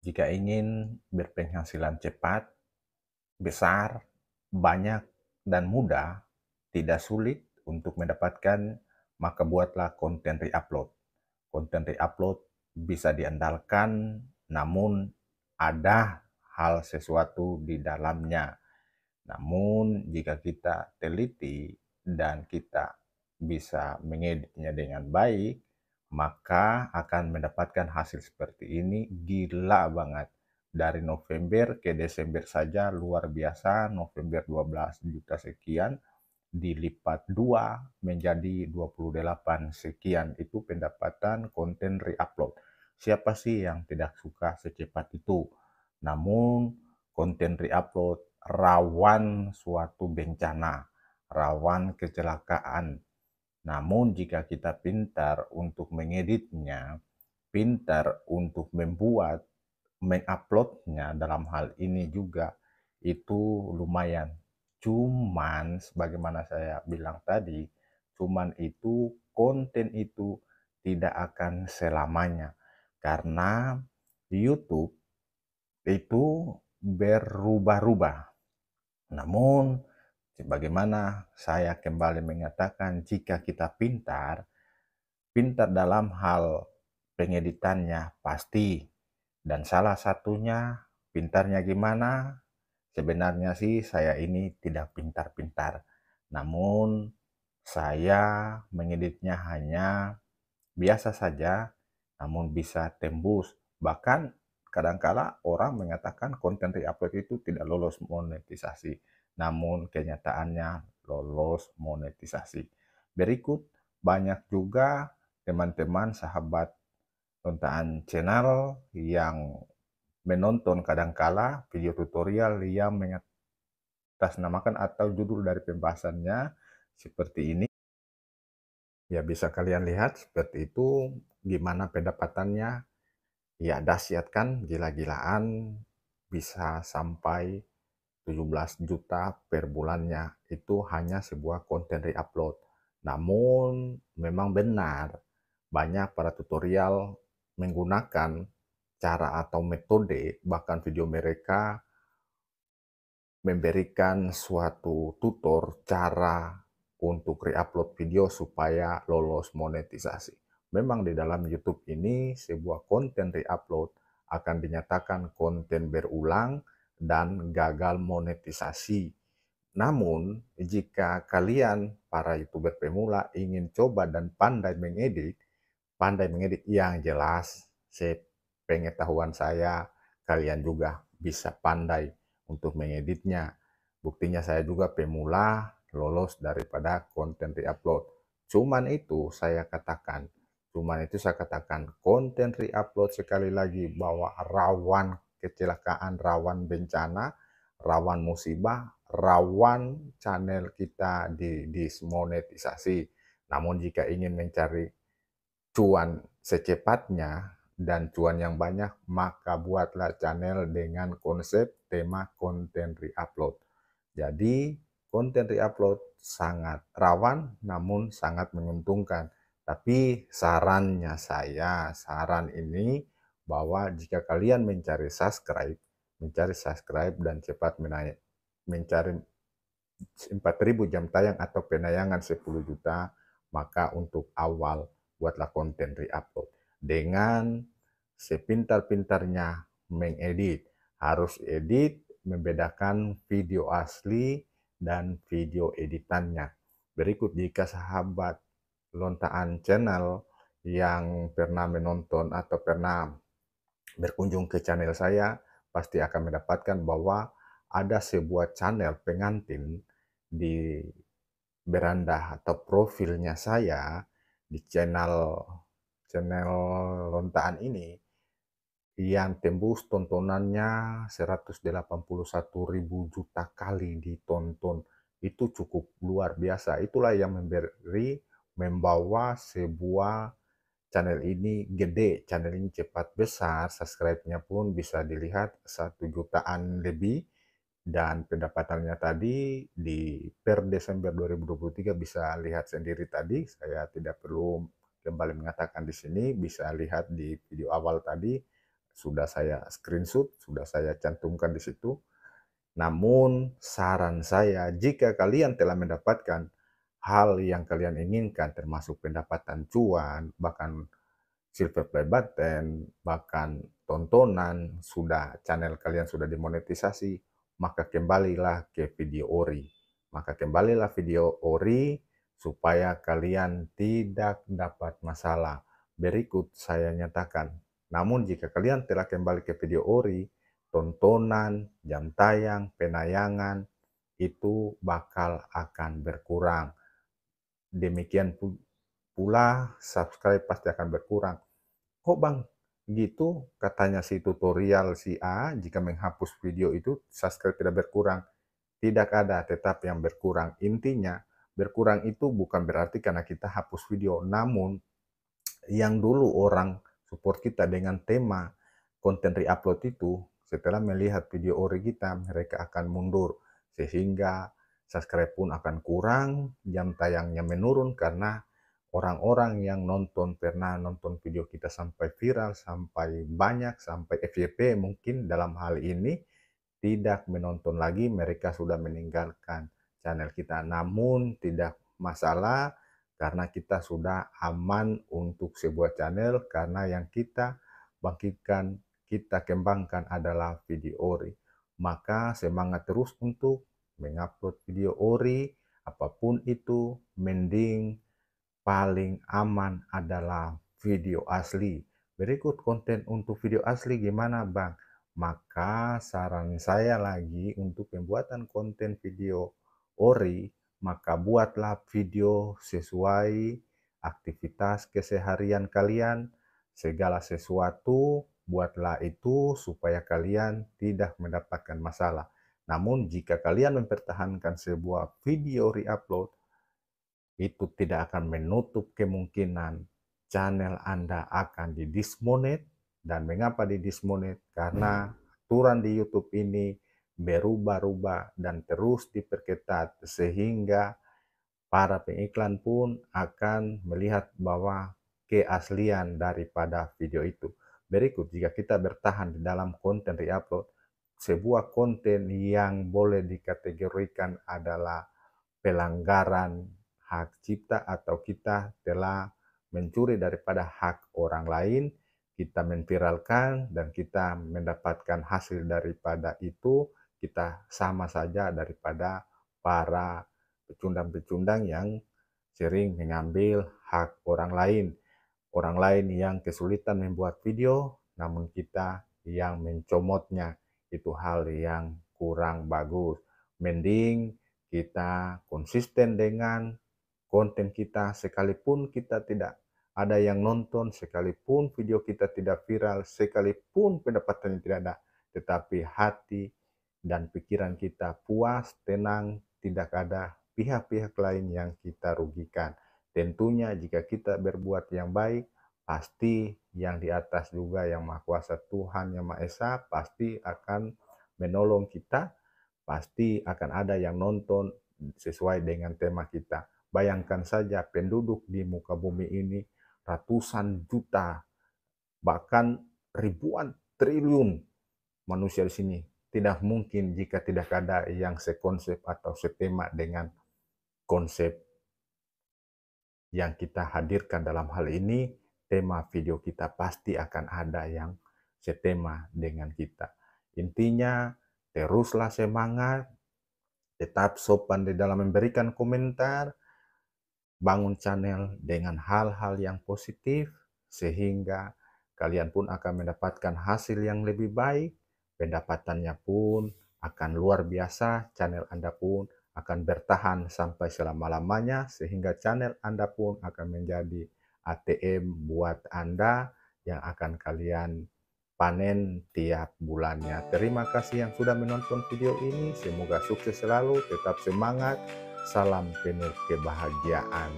Jika ingin berpenghasilan cepat, besar, banyak, dan mudah, tidak sulit untuk mendapatkan, maka buatlah konten re-upload. Konten re-upload bisa diandalkan, namun ada hal sesuatu di dalamnya. Namun, jika kita teliti dan kita bisa mengeditnya dengan baik, maka akan mendapatkan hasil seperti ini gila banget. Dari November ke Desember saja luar biasa, November 12 juta sekian, dilipat dua menjadi 28 sekian. Itu pendapatan konten reupload. Siapa sih yang tidak suka secepat itu? Namun konten reupload rawan suatu bencana, rawan kecelakaan, namun jika kita pintar untuk mengeditnya, pintar untuk membuat, menguploadnya dalam hal ini juga itu lumayan. Cuman sebagaimana saya bilang tadi, cuman itu konten itu tidak akan selamanya karena YouTube itu berubah-ubah. Namun Bagaimana saya kembali mengatakan jika kita pintar, pintar dalam hal pengeditannya pasti. Dan salah satunya pintarnya gimana? Sebenarnya sih saya ini tidak pintar-pintar. Namun saya mengeditnya hanya biasa saja namun bisa tembus. Bahkan kadangkala orang mengatakan konten reupload itu tidak lolos monetisasi namun kenyataannya lolos monetisasi. Berikut banyak juga teman-teman sahabat tontonan channel yang menonton kadangkala video tutorial yang mengatasnamakan atau judul dari pembahasannya seperti ini. Ya bisa kalian lihat seperti itu gimana pendapatannya. Ya dahsyat kan gila-gilaan bisa sampai 17 juta per bulannya itu hanya sebuah konten reupload. Namun memang benar banyak para tutorial menggunakan cara atau metode bahkan video mereka memberikan suatu tutor cara untuk reupload video supaya lolos monetisasi. Memang di dalam YouTube ini sebuah konten reupload akan dinyatakan konten berulang dan gagal monetisasi. Namun, jika kalian para YouTuber pemula ingin coba dan pandai mengedit, pandai mengedit yang jelas, sepengetahuan saya, kalian juga bisa pandai untuk mengeditnya. Buktinya saya juga pemula lolos daripada konten upload. Cuman itu saya katakan, cuman itu saya katakan konten upload sekali lagi bahwa rawan kecelakaan, rawan bencana, rawan musibah, rawan channel kita di dismonetisasi. Namun jika ingin mencari cuan secepatnya dan cuan yang banyak, maka buatlah channel dengan konsep tema konten reupload. Jadi, konten reupload sangat rawan namun sangat menguntungkan. Tapi sarannya saya, saran ini bahwa jika kalian mencari subscribe, mencari subscribe dan cepat menaik, mencari 4000 jam tayang atau penayangan 10 juta, maka untuk awal buatlah konten re-upload dengan sepintar-pintarnya mengedit. Harus edit, membedakan video asli dan video editannya. Berikut jika sahabat lontaan channel yang pernah menonton atau pernah berkunjung ke channel saya, pasti akan mendapatkan bahwa ada sebuah channel pengantin di beranda atau profilnya saya di channel channel lontaan ini yang tembus tontonannya 181.000 juta kali ditonton itu cukup luar biasa itulah yang memberi membawa sebuah channel ini gede, channel ini cepat besar, subscribe-nya pun bisa dilihat satu jutaan lebih dan pendapatannya tadi di per Desember 2023 bisa lihat sendiri tadi saya tidak perlu kembali mengatakan di sini bisa lihat di video awal tadi sudah saya screenshot sudah saya cantumkan di situ namun saran saya jika kalian telah mendapatkan hal yang kalian inginkan termasuk pendapatan cuan, bahkan silver play button, bahkan tontonan, sudah channel kalian sudah dimonetisasi, maka kembalilah ke video ori. Maka kembalilah video ori supaya kalian tidak dapat masalah. Berikut saya nyatakan. Namun jika kalian telah kembali ke video ori, tontonan, jam tayang, penayangan, itu bakal akan berkurang Demikian pula subscribe pasti akan berkurang. Kok bang, gitu katanya si tutorial si A jika menghapus video itu subscribe tidak berkurang. Tidak ada, tetap yang berkurang. Intinya berkurang itu bukan berarti karena kita hapus video, namun yang dulu orang support kita dengan tema konten upload itu setelah melihat video ori kita mereka akan mundur sehingga subscribe pun akan kurang, jam tayangnya menurun karena orang-orang yang nonton pernah nonton video kita sampai viral, sampai banyak, sampai FYP mungkin dalam hal ini tidak menonton lagi, mereka sudah meninggalkan channel kita. Namun tidak masalah karena kita sudah aman untuk sebuah channel karena yang kita bangkitkan, kita kembangkan adalah video ori. Maka semangat terus untuk mengupload video ori, apapun itu, mending paling aman adalah video asli. Berikut konten untuk video asli gimana bang? Maka saran saya lagi untuk pembuatan konten video ori, maka buatlah video sesuai aktivitas keseharian kalian, segala sesuatu buatlah itu supaya kalian tidak mendapatkan masalah. Namun jika kalian mempertahankan sebuah video re-upload, itu tidak akan menutup kemungkinan channel Anda akan didismonet. Dan mengapa didismonet? Karena hmm. aturan di YouTube ini berubah-ubah dan terus diperketat sehingga para pengiklan pun akan melihat bahwa keaslian daripada video itu. Berikut, jika kita bertahan di dalam konten re-upload, sebuah konten yang boleh dikategorikan adalah pelanggaran hak cipta atau kita telah mencuri daripada hak orang lain, kita memviralkan dan kita mendapatkan hasil daripada itu, kita sama saja daripada para pecundang-pecundang yang sering mengambil hak orang lain. Orang lain yang kesulitan membuat video, namun kita yang mencomotnya itu hal yang kurang bagus. Mending kita konsisten dengan konten kita sekalipun kita tidak ada yang nonton, sekalipun video kita tidak viral, sekalipun pendapatannya tidak ada, tetapi hati dan pikiran kita puas, tenang, tidak ada pihak-pihak lain yang kita rugikan. Tentunya jika kita berbuat yang baik, pasti yang di atas juga yang Maha Kuasa Tuhan yang Maha Esa pasti akan menolong kita, pasti akan ada yang nonton sesuai dengan tema kita. Bayangkan saja penduduk di muka bumi ini ratusan juta bahkan ribuan triliun manusia di sini. Tidak mungkin jika tidak ada yang sekonsep atau setema dengan konsep yang kita hadirkan dalam hal ini tema video kita pasti akan ada yang setema dengan kita. Intinya teruslah semangat, tetap sopan di dalam memberikan komentar, bangun channel dengan hal-hal yang positif sehingga kalian pun akan mendapatkan hasil yang lebih baik, pendapatannya pun akan luar biasa, channel Anda pun akan bertahan sampai selama-lamanya sehingga channel Anda pun akan menjadi ATM buat Anda yang akan kalian panen tiap bulannya. Terima kasih yang sudah menonton video ini. Semoga sukses selalu, tetap semangat. Salam penuh kebahagiaan.